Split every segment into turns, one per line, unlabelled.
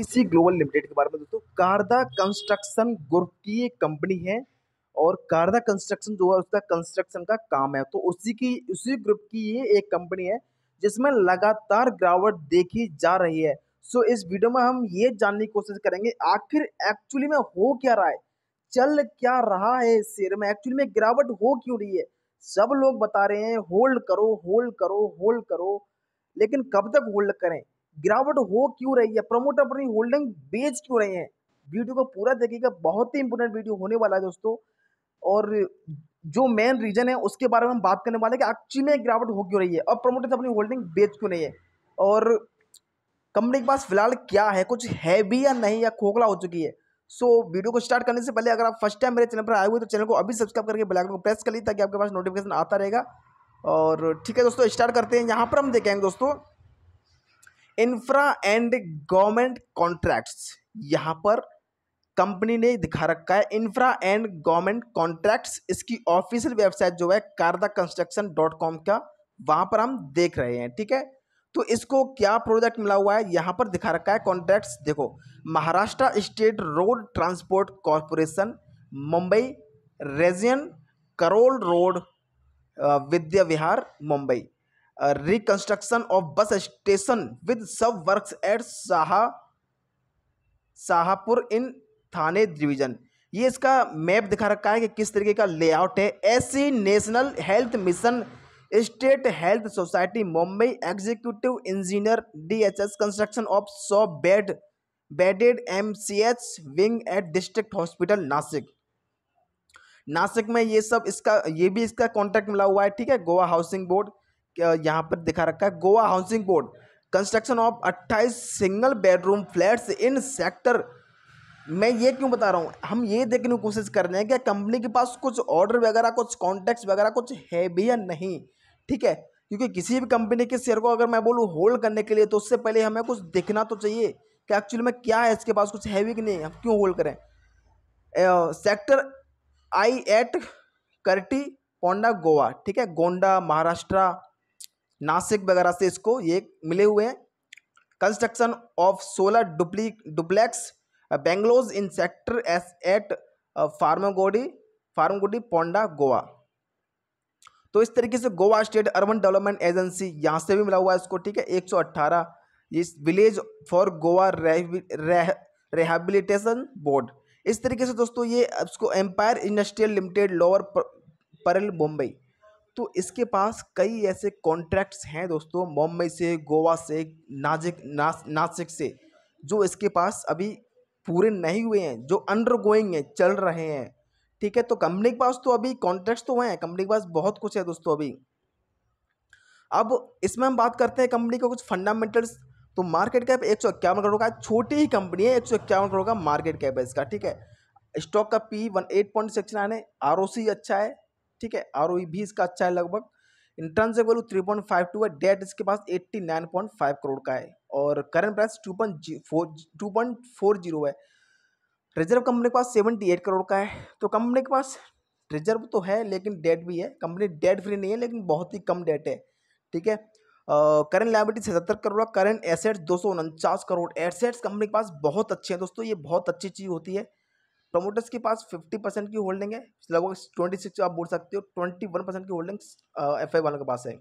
PC global limited के बारे में दोस्तों कारदा कंस्ट्रक्शन ग्रुप की एक कंपनी है और कारदा कंस्ट्रक्शन जो है उसका कंस्ट्रक्शन का काम है तो उसी की उसी ग्रुप की ये एक कंपनी है जिसमें लगातार गिरावट देखी जा रही है सो इस वीडियो में हम ये जानने की कोशिश करेंगे आखिर एक्चुअली में हो क्या रहा है चल क्या रहा है इस शेयर में एक्चुअली में गिरावट हो क्यों रही है सब लोग बता रहे हैं होल्ड करो होल्ड करो होल्ड करो लेकिन कब तक होल्ड करें गिरावट हो क्यों रही है प्रमोटर अपनी होल्डिंग बेच क्यों रहे हैं वीडियो को पूरा देखिएगा बहुत ही इंपोर्टेंट वीडियो होने वाला है दोस्तों और जो मेन रीजन है उसके बारे में हम बात करने वाले कि एक्चुअली में गिरावट हो क्यों रही है और प्रमोटर अपनी होल्डिंग बेच क्यों नहीं है और कंपनी के पास फिलहाल क्या है कुछ है भी या नहीं या खोखला हो चुकी है सो so, वीडियो को स्टार्ट करने से पहले अगर आप फर्स्ट टाइम मेरे चैनल पर आए हुए तो चैनल को अभी सब्सक्राइब करके बेल आइकन को प्रेस कर लीजिए ताकि आपके पास नोटिफिकेशन आता रहेगा और ठीक है दोस्तों स्टार्ट करते हैं यहाँ पर हम देखेंगे दोस्तों इंफ्रा एंड गवर्नमेंट कॉन्ट्रैक्ट्स यहाँ पर कंपनी ने दिखा रखा है इंफ्रा एंड गवर्नमेंट कॉन्ट्रैक्ट्स इसकी ऑफिशियल वेबसाइट जो है कारदा कंस्ट्रक्शन डॉट कॉम का वहाँ पर हम देख रहे हैं ठीक है तो इसको क्या प्रोजेक्ट मिला हुआ है यहाँ पर दिखा रखा है कॉन्ट्रैक्ट्स देखो Maharashtra state road transport corporation Mumbai region Karol road Vidya Vihar Mumbai reconstruction of bus station with sub works at Shah Shahpur in Thane division ये इसका मैप दिखा रखा है कि किस तरीके का लेआउट है ऐसी national health mission state health society Mumbai executive engineer DHS construction of सौ bed bedded MCH wing at district hospital Nashik Nashik में ये सब इसका ये भी इसका कॉन्ट्रैक्ट मिला हुआ है ठीक है गोवा हाउसिंग बोर्ड यहाँ पर दिखा रखा है Goa housing board construction of अट्ठाईस single bedroom flats in sector मैं ये क्यों बता रहा हूँ हम ये देखने की कोशिश कर रहे हैं कि कंपनी के पास कुछ ऑर्डर वगैरह कुछ कॉन्टैक्ट्स वगैरह कुछ है भी या नहीं ठीक है क्योंकि किसी भी कंपनी के शेयर को अगर मैं बोलूँ होल्ड करने के लिए तो उससे पहले हमें कुछ देखना तो चाहिए कि एक्चुअली में क्या है इसके पास कुछ है भी कि नहीं हम क्यों होल्ड करें sector I at Curti Ponda Goa ठीक है गोंडा महाराष्ट्र नासिक वगैरह से इसको ये मिले हुए हैं कंस्ट्रक्शन ऑफ सोलर डुप्ली duplex Bangalore in sector S at Farmagudi Farmagudi Ponda Goa तो इस तरीके से Goa state urban development agency यहाँ से भी मिला हुआ है इसको ठीक है 118 इस village for Goa rehabilitation board इस तरीके से दोस्तों ये इसको एम्पायर इंडस्ट्रियल लिमिटेड लोअर परल मुंबई तो इसके पास कई ऐसे कॉन्ट्रैक्ट्स हैं दोस्तों मुंबई से गोवा से नाजिक नास नासिक से जो इसके पास अभी पूरे नहीं हुए हैं जो अंडर गोइंग हैं चल रहे हैं ठीक है तो कंपनी के पास तो अभी कॉन्ट्रैक्ट्स तो हैं कंपनी के पास बहुत कुछ है दोस्तों अभी अब इसमें हम बात करते हैं कंपनी के कुछ फंडामेंटल्स तो मार्केट कैप एक करोड़ का छोटी ही कंपनी है एक करोड़ का मार्केट कैप है इसका ठीक है स्टॉक का P one eight point six nine है आर अच्छा है ठीक है आर e भी इसका अच्छा है लगभग इंटर्न से value three point five two है डेट इसके पास eighty nine point five crore का है और current price two point four two point four zero है रिजर्व कंपनी के पास सेवेंटी एट करोड़ का है तो कंपनी के पास रिजर्व तो है लेकिन डेट भी है कंपनी डेट फ्री नहीं है लेकिन बहुत ही कम डेट है ठीक है करंट लाइबिलिटी सतहत्तर करोड़ करंट एसेट्स दो सौ उनचास करोड़ एसेट्स कंपनी के पास बहुत अच्छे हैं दोस्तों ये बहुत अच्छी चीज़ होती है प्रमोटर्स के पास 50 परसेंट की होल्डिंग है लगभग 26 आप बोल सकते हो 21 परसेंट की होल्डिंग एफ आई वालों के पास है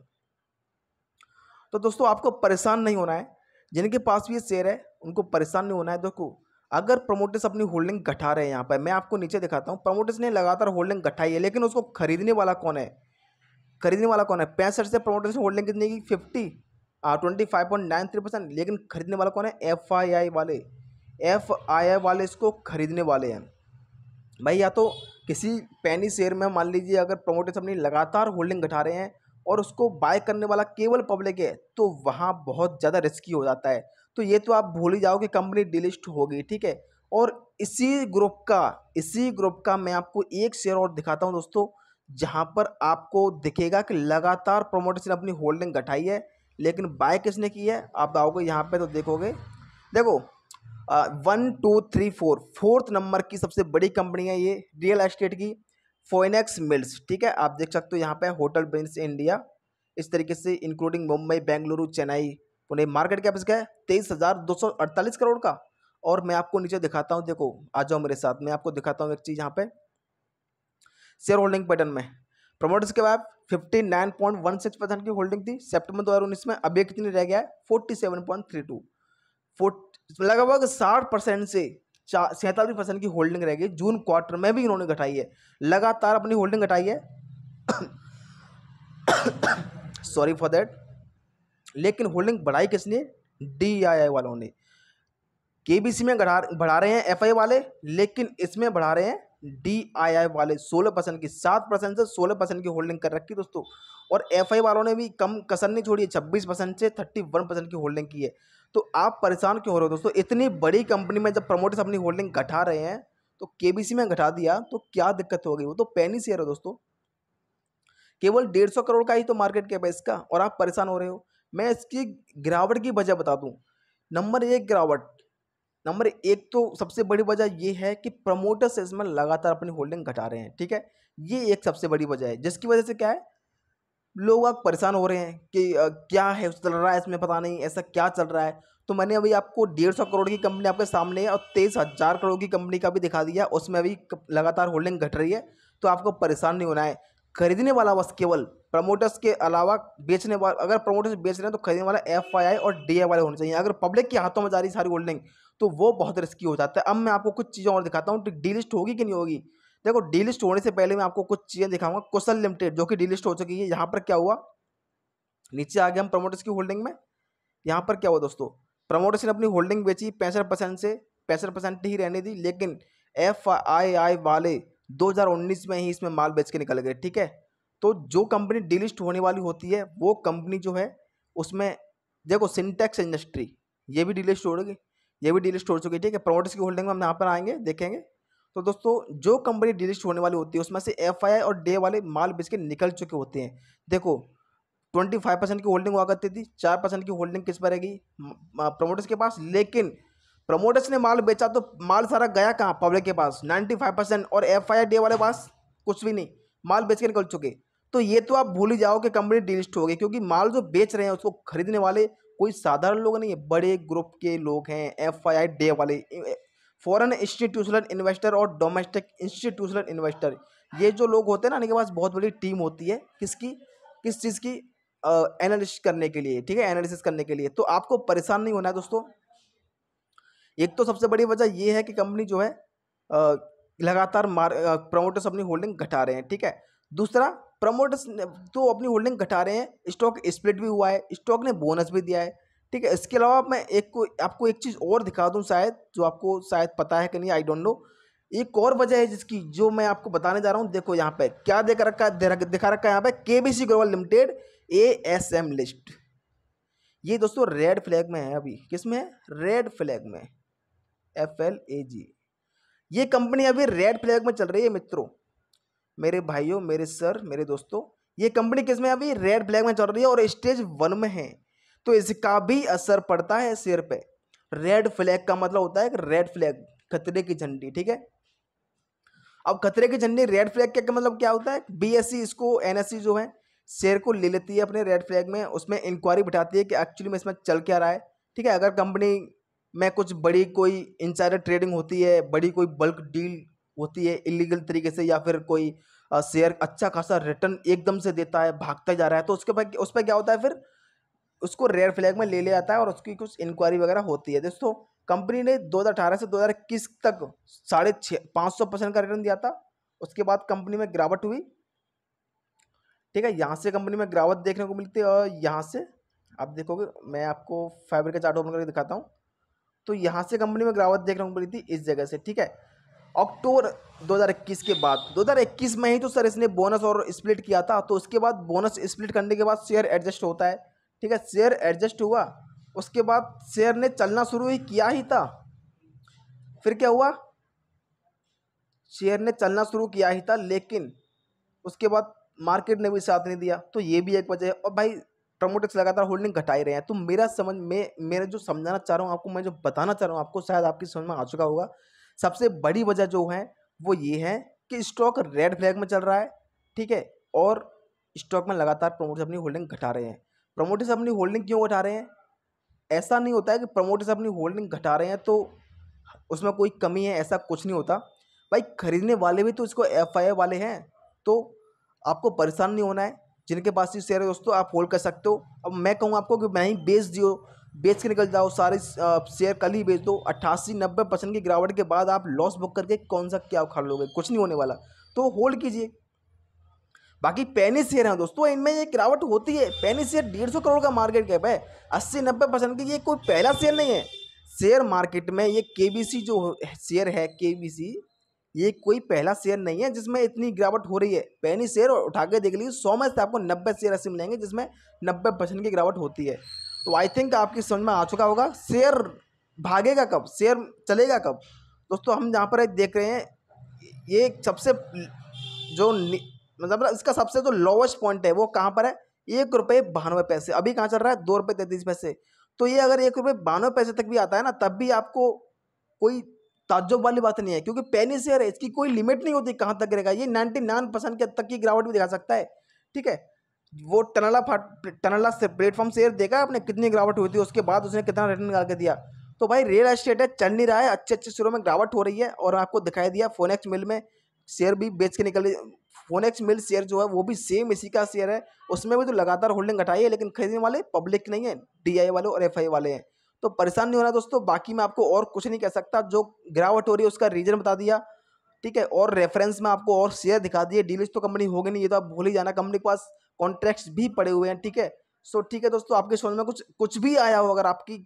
तो दोस्तों आपको परेशान नहीं होना है जिनके पास भी ये शेयर है उनको परेशान नहीं होना है देखो अगर प्रमोटर्स अपनी होल्डिंग घटा रहे हैं यहाँ पर मैं आपको नीचे दिखाता हूँ प्रमोटर्स ने लगातार होल्डिंग घटाई है लेकिन उसको खरीदने वाला कौन है खरीदने वाला कौन है पैंसठ से प्रमोटर्स ने होल्डिंग कितनी की fifty twenty five point nine three percent लेकिन खरीदने वाला कौन है एफ आई आई वाले एफ आई आई वाले इसको खरीदने वाले हैं भाई या तो किसी पैनी शेयर में मान लीजिए अगर प्रमोटर्स अपनी लगातार होल्डिंग घटा रहे हैं और उसको बाय करने वाला केवल पब्लिक है तो वहाँ बहुत ज़्यादा रिस्की हो जाता है तो ये तो आप भूल ही जाओ कि कंपनी डिलिस्ट होगी ठीक है और इसी ग्रुप का इसी ग्रुप का मैं आपको एक शेयर और दिखाता हूँ दोस्तों जहाँ पर आपको दिखेगा कि लगातार प्रमोटर्स ने अपनी होल्डिंग घटाई है लेकिन बाय किसने की है आप आओगे यहाँ पर तो देखोगे देखो one two three four fourth number की सबसे बड़ी कंपनी है ये रियल एस्टेट की फोइनेक्स मिल्स ठीक है आप देख सकते हो यहाँ पे होटल ब्रिंस इंडिया इस तरीके से including Mumbai Bengaluru Chennai Pune market cap इसका है तेईस हज़ार दो सौ अड़तालीस करोड़ का और मैं आपको नीचे दिखाता हूँ देखो आ जाओ मेरे साथ मैं आपको दिखाता हूँ एक चीज़ यहाँ पे शेयर होल्डिंग पैटर्न में प्रमोटर्स के बाद fifty nine point one six percent की होल्डिंग थी सेप्टेम्बर दो हज़ार उन्नीस में अभी कितनी रह गया है forty seven point three two लगभग साठ परसेंट से सैंतालीस परसेंट की होल्डिंग रह गई जून क्वार्टर में भी इन्होंने घटाई है लगातार अपनी होल्डिंग घटाई है सॉरी फॉर दैट लेकिन होल्डिंग बढ़ाई किसने डी आई आई वालों ने के बी सी में बढ़ा बढ़ा रहे हैं एफ आई वाले लेकिन इसमें बढ़ा रहे हैं डी आई आई वाले सोलह परसेंट की सात परसेंट से सोलह परसेंट की होल्डिंग कर रखी दोस्तों और एफ आई वालों ने भी कम कसर नहीं छोड़ी है छब्बीस परसेंट से थर्टी वन परसेंट की होल्डिंग की है तो आप परेशान क्यों हो रहे हो दोस्तों इतनी बड़ी कंपनी में जब प्रमोटर्स अपनी होल्डिंग घटा रहे हैं तो के में घटा दिया तो क्या दिक्कत हो गई वो तो पैनी शेयर है दोस्तों केवल डेढ़ सौ करोड़ का ही तो मार्केट कैप है इसका और आप परेशान हो रहे हो मैं इसकी गिरावट की वजह बता दूं नंबर एक गिरावट नंबर एक तो सबसे बड़ी वजह ये है कि प्रमोटर्स इसमें लगातार अपनी होल्डिंग घटा रहे हैं ठीक है ये एक सबसे बड़ी वजह है जिसकी वजह से क्या है लोग आप परेशान हो रहे हैं कि क्या है चल रहा है इसमें पता नहीं ऐसा क्या चल रहा है तो मैंने अभी आपको डेढ़ सौ करोड़ की कंपनी आपके सामने है और तेईस हज़ार करोड़ की कंपनी का भी दिखा दिया उसमें अभी लगातार होल्डिंग घट रही है तो आपको परेशान नहीं होना है खरीदने वाला बस केवल प्रमोटर्स के अलावा बेचने वाला अगर प्रमोटर्स बेच रहे हैं तो खरीदने वाला एफ आई आई और डी आई वाले होने चाहिए अगर पब्लिक के हाथों में जा रही सारी होल्डिंग तो वो बहुत रिस्की हो जाता है अब मैं आपको कुछ चीज़ें और दिखाता हूँ डी डीलिस्ट होगी कि नहीं होगी देखो डीलिस्ट होने से पहले मैं आपको कुछ चीज़ें दिखाऊंगा कुशल लिमिटेड जो कि डीलिस्ट हो चुकी है यहाँ पर क्या हुआ नीचे आ गया हम प्रमोटर्स की होल्डिंग में यहाँ पर क्या हुआ दोस्तों प्रमोटर्स ने अपनी होल्डिंग बेची पैंसठ परसेंट से पैंसठ परसेंट ही रहने दी लेकिन एफ आई आई वाले 2019 में ही इसमें माल बेच के निकल गए ठीक है तो जो कंपनी डीलिस्ट होने वाली होती है वो कंपनी जो है उसमें देखो सिंटेक्स इंडस्ट्री ये भी डिलिस्ट हो गई ये भी डिलिस्ट हो चुकी है ठीक है प्रोमोटर्स की होल्डिंग में हम यहाँ पर आएंगे देखेंगे तो दोस्तों जो कंपनी डिलिस्ट होने वाली होती है उसमें से एफ और डे वाले माल बेच के निकल चुके होते हैं देखो ट्वेंटी फाइव परसेंट की होल्डिंग हुआ करती थी चार परसेंट की होल्डिंग किस पर रहेगी प्रमोटर्स के पास लेकिन प्रमोटर्स ने माल बेचा तो माल सारा गया कहाँ पब्लिक के पास नाइन्टी फाइव परसेंट और एफ आई डे वाले पास कुछ भी नहीं माल बेच के निकल चुके तो ये तो आप भूल ही जाओ कि कंपनी डिलिस्ट हो गई क्योंकि माल जो बेच रहे हैं उसको खरीदने वाले कोई साधारण लोग नहीं है बड़े ग्रुप के लोग हैं एफ आई आई डे वाले फॉरेन इंस्टीट्यूशनल इन्वेस्टर और डोमेस्टिक इंस्टीट्यूशनल इन्वेस्टर ये जो लोग होते हैं ना इनके पास बहुत बड़ी टीम होती है किसकी किस चीज़ की एनालिसिस करने के लिए ठीक है एनालिसिस करने के लिए तो आपको परेशान नहीं होना है दोस्तों एक तो सबसे बड़ी वजह ये है कि कंपनी जो है आ, लगातार मार प्रमोटर्स अपनी होल्डिंग घटा रहे हैं ठीक है दूसरा प्रमोटर्स तो अपनी होल्डिंग घटा रहे हैं स्टॉक स्प्लिट भी हुआ है स्टॉक ने बोनस भी दिया है ठीक है इसके अलावा मैं एक को आपको एक चीज़ और दिखा दूँ शायद जो आपको शायद पता है कि नहीं आई डोंट नो एक और वजह है जिसकी जो मैं आपको बताने जा रहा हूँ देखो यहाँ पे क्या देख रखा है दिखा रखा है यहाँ पे K B C global limited A S M list ये दोस्तों रेड फ्लैग में है अभी किस में है रेड फ्लैग में एफ एल ए जी ये कंपनी अभी रेड फ्लैग में चल रही है मित्रों मेरे भाइयों मेरे सर मेरे दोस्तों ये कंपनी किस में अभी रेड फ्लैग में चल रही है और स्टेज वन में है तो इसका भी असर पड़ता है सिर पे रेड फ्लैग का मतलब होता है रेड फ्लैग खतरे की झंडी ठीक है अब खतरे की झंडी रेड फ्लैग का मतलब क्या होता है बीएससी इसको एनएससी जो है शेयर को ले लेती है अपने रेड फ्लैग में उसमें इंक्वायरी बिठाती है कि एक्चुअली में इसमें चल क्या रहा है ठीक है अगर कंपनी में कुछ बड़ी कोई इंसाइडर ट्रेडिंग होती है बड़ी कोई बल्क डील होती है इलीगल तरीके से या फिर कोई शेयर अच्छा खासा रिटर्न एकदम से देता है भागता जा रहा है तो उसके पर उस पर क्या होता है फिर उसको रेड फ्लैग में ले लिया जाता है और उसकी कुछ इंक्वायरी वगैरह होती है दोस्तों कंपनी ने 2018 से 2021 तक साढ़े छः पाँच सौ का रिटर्न दिया था उसके बाद कंपनी में गिरावट हुई ठीक है यहाँ से कंपनी में गिरावट देखने को मिलती है और यहाँ से आप देखोगे मैं आपको फाइबर का चार्ट ओपन करके दिखाता हूँ तो यहाँ से कंपनी में गिरावट देखने को मिली थी इस जगह से ठीक है अक्टूबर 2021 के बाद 2021 में ही तो सर इसने बोनस और स्प्लिट किया था तो उसके बाद बोनस स्प्लिट करने के बाद शेयर एडजस्ट होता है ठीक है शेयर एडजस्ट हुआ उसके बाद शेयर ने चलना शुरू ही किया ही था फिर क्या हुआ शेयर ने चलना शुरू किया ही था लेकिन उसके बाद मार्केट ने भी साथ नहीं दिया तो ये भी एक वजह है और भाई प्रमोटर्स लगातार होल्डिंग घटा ही रहे हैं तो मेरा समझ में मेरा जो समझाना चाह रहा हूँ आपको मैं जो बताना चाह रहा हूँ आपको शायद आपकी समझ में आ चुका होगा सबसे बड़ी वजह जो है वो ये है कि स्टॉक रेड फ्लैग में चल रहा है ठीक है और स्टॉक में लगातार प्रमोटर्स अपनी होल्डिंग घटा रहे हैं प्रमोटर्स अपनी होल्डिंग क्यों घटा रहे हैं ऐसा नहीं होता है कि प्रमोटर्स अपनी होल्डिंग घटा रहे हैं तो उसमें कोई कमी है ऐसा कुछ नहीं होता भाई खरीदने वाले भी तो इसको एफ वाले हैं तो आपको परेशान नहीं होना है जिनके पास ये शेयर है दोस्तों आप होल्ड कर सकते हो अब मैं कहूँ आपको कि मैं ही बेच दियो बेच के निकल जाओ सारे शेयर कल ही बेच दो अट्ठासी नब्बे परसेंट की गिरावट के बाद आप लॉस बुक करके कौन सा क्या उखाड़ लोगे कुछ नहीं होने वाला तो होल्ड कीजिए बाकी शेयर हैं दोस्तों इनमें ये गिरावट होती है शेयर डेढ़ सौ करोड़ का मार्केट कैप है अस्सी नब्बे परसेंट की ये कोई पहला शेयर नहीं है शेयर मार्केट में ये के जो शेयर है के ये कोई पहला शेयर नहीं है जिसमें इतनी गिरावट हो रही है पैनी शेयर उठा के देख लीजिए सौ में से आपको नब्बे शेयर ऐसे मिलेंगे जिसमें नब्बे परसेंट की गिरावट होती है तो आई थिंक आपकी समझ में आ चुका होगा शेयर भागेगा कब शेयर चलेगा कब दोस्तों हम यहाँ पर देख रहे हैं ये सबसे जो मतलब इसका सबसे जो तो लोवेस्ट पॉइंट है वो कहाँ पर है एक रुपये बानवे पैसे अभी कहाँ चल रहा है दो रुपये तैंतीस पैसे तो ये अगर एक रुपये बानवे पैसे तक भी आता है ना तब भी आपको कोई ताज्जुब वाली बात नहीं है क्योंकि पहली शेयर है इसकी कोई लिमिट नहीं होती कहाँ तक गिरेगा ये नाइन्टी नाइन परसेंट के तक की गिरावट भी दिखा सकता है ठीक है वो टनला फाट टनला से प्लेटफॉर्म शेयर देखा आपने कितनी गिरावट हुई थी उसके बाद उसने कितना रिटर्न निकाल के दिया तो भाई रियल एस्टेट है चल नहीं रहा है अच्छे अच्छे शेयरों में गिरावट हो रही है और आपको दिखाई दिया फोनेक्स मिल में शेयर भी बेच के निकल फोन एक्स मिल शेयर जो है वो भी सेम इसी का शेयर है उसमें भी तो लगातार होल्डिंग घटाई है लेकिन खरीदने वाले पब्लिक नहीं है डी वाले और एफ वाले हैं तो परेशान नहीं होना दोस्तों बाकी मैं आपको और कुछ नहीं कह सकता जो गिरावट हो रही है उसका रीज़न बता दिया ठीक है और रेफरेंस में आपको और शेयर दिखा दिए डीलिस्ट तो कंपनी होगी नहीं ये तो आप भूल ही जाना कंपनी के पास कॉन्ट्रैक्ट्स भी पड़े हुए हैं ठीक है सो ठीक है दोस्तों आपके समझ में कुछ कुछ भी आया हो अगर आपकी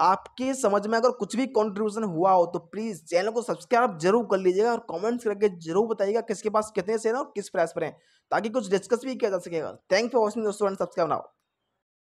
आपके समझ में अगर कुछ भी कंट्रीब्यूशन हुआ हो तो प्लीज़ चैनल को सब्सक्राइब जरूर कर लीजिएगा और कमेंट्स करके जरूर बताइएगा किसके पास कितने शेयर और किस प्राइस पर हैं ताकि कुछ डिस्कस भी किया जा सकेगा थैंक फॉर वॉचिंग दोस्तों सब्सक्राइब नाउ